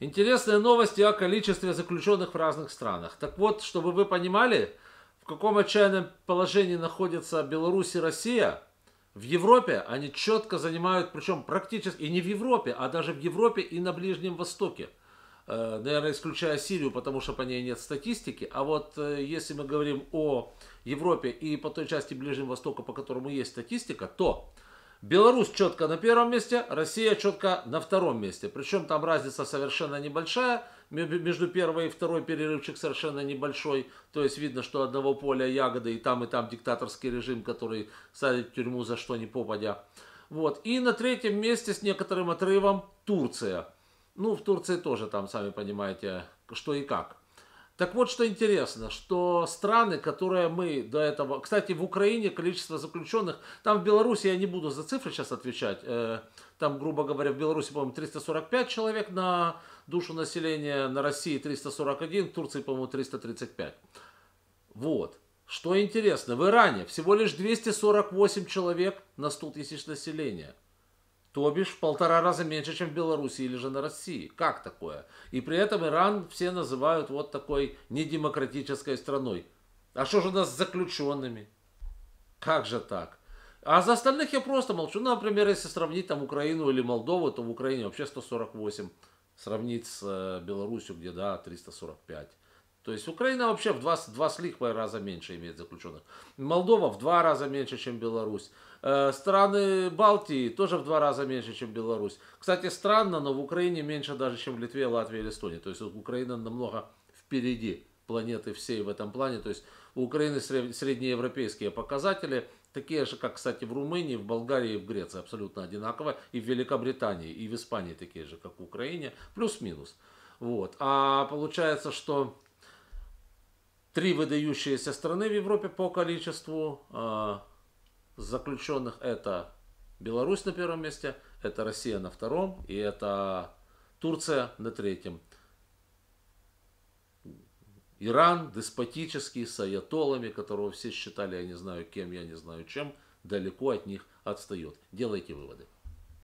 Интересные новости о количестве заключенных в разных странах. Так вот, чтобы вы понимали, в каком отчаянном положении находятся Беларусь и Россия, в Европе они четко занимают, причем практически, и не в Европе, а даже в Европе и на Ближнем Востоке. Э, наверное, исключая Сирию, потому что по ней нет статистики. А вот э, если мы говорим о Европе и по той части Ближнего Востока, по которому есть статистика, то Беларусь четко на первом месте, Россия четко на втором месте. Причем там разница совершенно небольшая, между первой и второй перерывчик совершенно небольшой. То есть видно, что одного поля ягоды и там и там диктаторский режим, который садит в тюрьму за что ни попадя. Вот. И на третьем месте с некоторым отрывом Турция. Ну, в Турции тоже там, сами понимаете, что и как. Так вот, что интересно, что страны, которые мы до этого... Кстати, в Украине количество заключенных... Там в Беларуси, я не буду за цифры сейчас отвечать, э, там, грубо говоря, в Беларуси, по-моему, 345 человек на душу населения, на России 341, в Турции, по-моему, 335. Вот. Что интересно, в Иране всего лишь 248 человек на 100 тысяч населения – то бишь в полтора раза меньше, чем в Беларуси или же на России. Как такое? И при этом Иран все называют вот такой недемократической страной. А что же у нас с заключенными? Как же так? А за остальных я просто молчу. Например, если сравнить там Украину или Молдову, то в Украине вообще 148. Сравнить с э, Беларусью, где, да, 345. То есть Украина вообще в два, два с лихвой раза меньше имеет заключенных. Молдова в два раза меньше, чем Беларусь. Э, страны Балтии тоже в два раза меньше, чем Беларусь. Кстати, странно, но в Украине меньше даже, чем в Литве, Латвии или Эстонии. То есть вот Украина намного впереди планеты всей в этом плане. То есть у Украины среднеевропейские показатели, такие же, как, кстати, в Румынии, в Болгарии и в Греции, абсолютно одинаково. И в Великобритании, и в Испании такие же, как в Украине, плюс-минус. Вот. А получается, что три выдающиеся страны в Европе по количеству э, заключенных это Беларусь на первом месте, это Россия на втором и это Турция на третьем. Иран деспотический, с аятолами, которого все считали, я не знаю кем, я не знаю чем, далеко от них отстает. Делайте выводы.